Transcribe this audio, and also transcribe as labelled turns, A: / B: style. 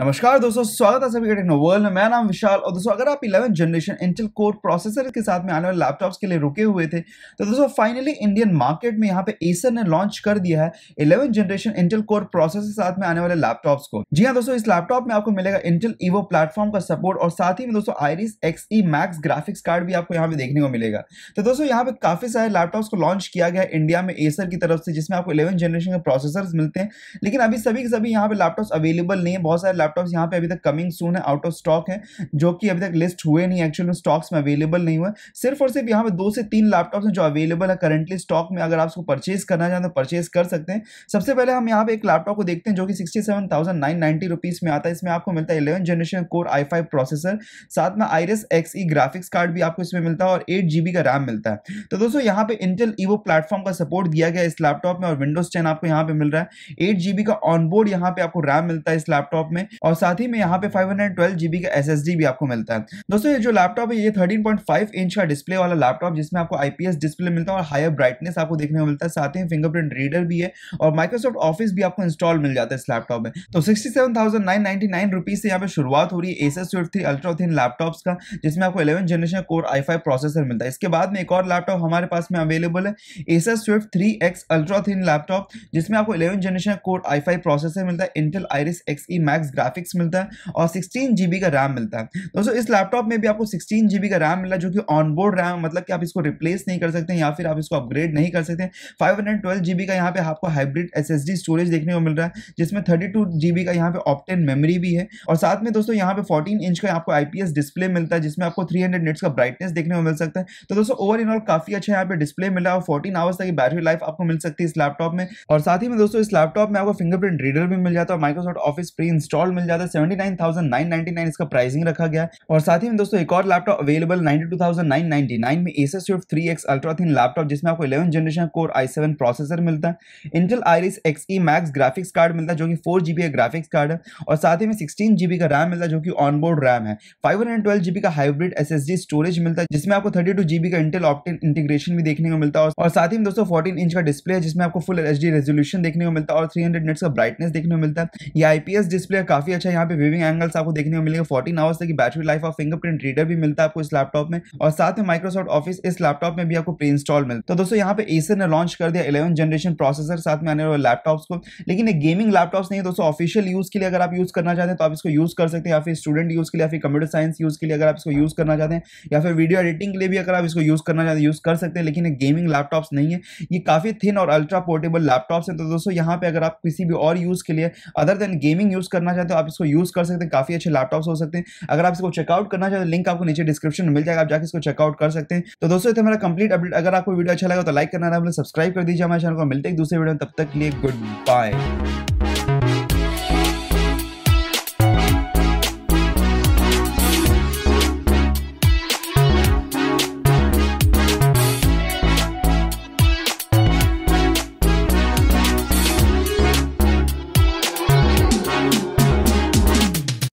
A: नमस्कार दोस्तों स्वागत है सभी का टेक्नो वर्ल्ड में मेरा नाम विशाल और दोस्तों अगर आप 11 जनरेशन इंटेल कोर प्रोसेसर के साथ में आने वाले लैपटॉप्स के लिए रुके हुए थे तो दोस्तों फाइनली इंडियन मार्केट में यहां पे एसर ने लॉन्च कर दिया है 11 जनरेशन इंटेल कोर प्रोसेसर के साथ में आने वाले लैपटॉप्स को जी हाँ दोस्तों इस लैपटॉप में आपको मिलेगा इंटेल ईवो प्लेटफॉर्म का सपोर्ट और साथ ही में दोस्तों Iris X Max graphics card भी आपको यहाँ पे देखने को मिलेगा तो दोस्तों यहाँ पे काफी सारे लैपटॉप्स को लॉन्च किया गया इंडिया में एसर की तरफ से जिसमें आपको इलेवन जनरेशन के प्रोसेसर मिलते हैं लेकिन अभी सभी सभी यहाँ पे लैपटॉप अवेलेबल नहीं है बहुत सारे लैपटॉप्स यहाँ पे अभी तक कमिंग सून है आउट ऑफ स्टॉक है जो कि अभी तक लिस्ट हुए नहीं है एक्चुअली स्टॉक्स में अवेलेबल नहीं हुए सिर्फ और सिर्फ यहाँ पे दो से तीन लैपटॉप्स हैं जो अवेलेबल है करंटली स्टॉक में अगर आप उसको परचेज करना चाहें तो परचेज कर सकते हैं सबसे पहले हम यहाँ पे एक लैपटॉप को देखते हैं जो कि सिक्सटी सेवन थाउजेंड नाइन में आता है इसमें आपको मिलता है eleven generation core i five processor साथ में आई एक्स ग्राफिक्स कार्ड भी आपको इसमें मिलता है और एट का रैम मिलता है तो दोस्तों यहाँ पे इंटेल ईवो प्लेटफॉर्म का सपोर्ट दिया गया इस लैपटॉप में और विंडोज टेन आपको यहाँ पे मिल रहा है एट जीबी का ऑनबोर्ड यहाँ पे आपको रैम मिलता है इस लैपटॉप में और साथ ही में यहाँ पे फाइव हंड्रेड ट्वेल्व जीबी का एस भी आपको मिलता है दोस्तों ये जो लैपटॉप है ये थर्टीन पॉइंट फाइव इंच का डिस्प्ले वाला लैपटॉप जिसमें आपको आईपीएस डिस्प्ले मिलता है और हायर ब्राइटनेस आपको देखने को मिलता है साथ ही फिंगरप्रिंट रीडर भी है और माइक्रोसॉफ्ट ऑफिस भी आपको इंस्टॉल मिल जाता है इस लैपटॉप में तो सिक्सटी सेवन से यहाँ पे शुरुआत हो रही है Acer three ultra laptop laptops का जिसमें आपको eleven generation core i processor मिलता है इसके बाद में एक और लैपटॉप हमारे पास में अवेलेबल है Acer Swift three X ultra laptop जिसमें आपको eleven generation core i processor मिलता है Intel Iris X E Max graphics मिलता है और सिक्सटीन जी का रैम मिलता है तो दोस्तों इस लैपटॉप में भी आपको सिक्सटीन जी का रैम मिला जो कि ऑनबोर्ड रैम मतलब कि आप इसको रिप्लेस नहीं कर सकते या फिर आप इसको अपग्रेड नहीं कर सकते फाइव हंड्रेड ट्वेल्व जी का यहाँ पे आपको हाइब्रिड एस स्टोरेज देखने को मिल रहा है जिसमें थर्टी टू जी का यहाँ पे ऑप्टेन मेमरी भी है और साथ में दोस्तों यहाँ पे फोर्टीन इंच का आपको आईपीएस डिस्प्ले मिलता है जिसमें आपको थ्री हंड्रेड नेट्स का ब्राइटनेस देखने को मिल सकता है तो दोस्तों ओवर ऑल काफी अच्छा यहाँ पे डिस्प्ले मिला और फोर्टीन आवर्स तक बैटरी लाइफ आपको मिल सकती है इस लैपटॉप में और साथ ही में दोस्तों इस लैपटॉप में आपको फिंगरप्रिंट रीडर भी मिल जाता है और माइक्रोसॉफ्ट ऑफिस प्री इंस्टॉल मिल जाता है सेवेंटी इसका प्राइसिंग रखा गया है और साथ ही में दोस्तों एक और laptop available ninety two thousand nine में Acer Swift three X ultra thin laptop जिसमें आपको eleven generation core i seven processor मिलता है Intel Iris X E Max graphics card मिलता है जो कि फोर जीबी का ग्राफिक्स कार्ड है और साथ ही में सिक्सटीन जी का रैम मिलता है जो कि ऑनबोर्ड रैम है फाइव हंड्रेड ट्वेल्व जी का hybrid S S D storage मिलता है जिसमें आपको थर्टी टू जी का इंटेल ऑप्टिन इंटीग्रेशन भी देखने को मिलता है और साथ ही में दोस्तों फोर्टीन इंच का डिस्प्ले है जिसमें आपको फुल एच डी रेजोल्यूशन देखने को मिलता है और थ्री हंड्रेड नेट्स का ब्राइटनेस देखने को मिलता है ये आईपीएस डिस्प्ले का काफी अच्छा यहाँ पे व्यूविंग एंगल्स आपको देखने को मिलेगा फोर्टीन आवर्स तक की बैटरी लाइफ और फिंगरप्रिंट रीडर भी मिलता है आपको इस लैपटॉप में और साथ में माइक्रोसॉफ्ट ऑफिस इस लैपटॉप में भी आपको प्री इंस्टॉल मिलता है तो दोस्तों यहाँ पे एसर ने लॉन्च कर दिया इलेवन जनरेशन प्रोसेसर साथ में आने वाले लैपटॉप्स को लेकिन ये गेमिंग लैपटॉप्स नहीं है दोस्तों ऑफिशियल यूज के लिए अगर आप यूज करना चाहते हैं तो आप इसको यूज कर सकते हैं या फिर स्टूडेंट यूज के लिए या फिर कंप्यूटर साइंस यूज के लिए अगर आप इसको यूज करना चाहते हैं या फिर वीडियो एडिटिंग के लिए भी अगर आप इसको यूज करना चाहते हैं यूज कर सकते हैं लेकिन ये गेमिंग लैपटॉप्स नहीं है ये काफी थिन और अल्ट्रा पोर्टेबल लैपटॉप्स हैं तो दोस्तों यहाँ पे अगर आप किसी भी और यूज के लिए अदर देन गेमिंग यूज करना चाहते हैं चाहते हो आप इसको यूज़ कर सकते हैं काफ़ी अच्छे लैपटॉप हो सकते हैं अगर आप इसको चेकआउट करना चाहते हैं लिंक आपको नीचे डिस्क्रिप्शन में मिल जाएगा आप जाकर इसको चेकआउट कर सकते हैं तो दोस्तों इतना हमारा कंप्लीट अपडेट अगर आपको वीडियो अच्छा लगा तो लाइक करना सब्सक्राइब कर दीजिए हमारे चैनल को मिलते हैं दूसरे वीडियो में तब तक लिए गुड बाय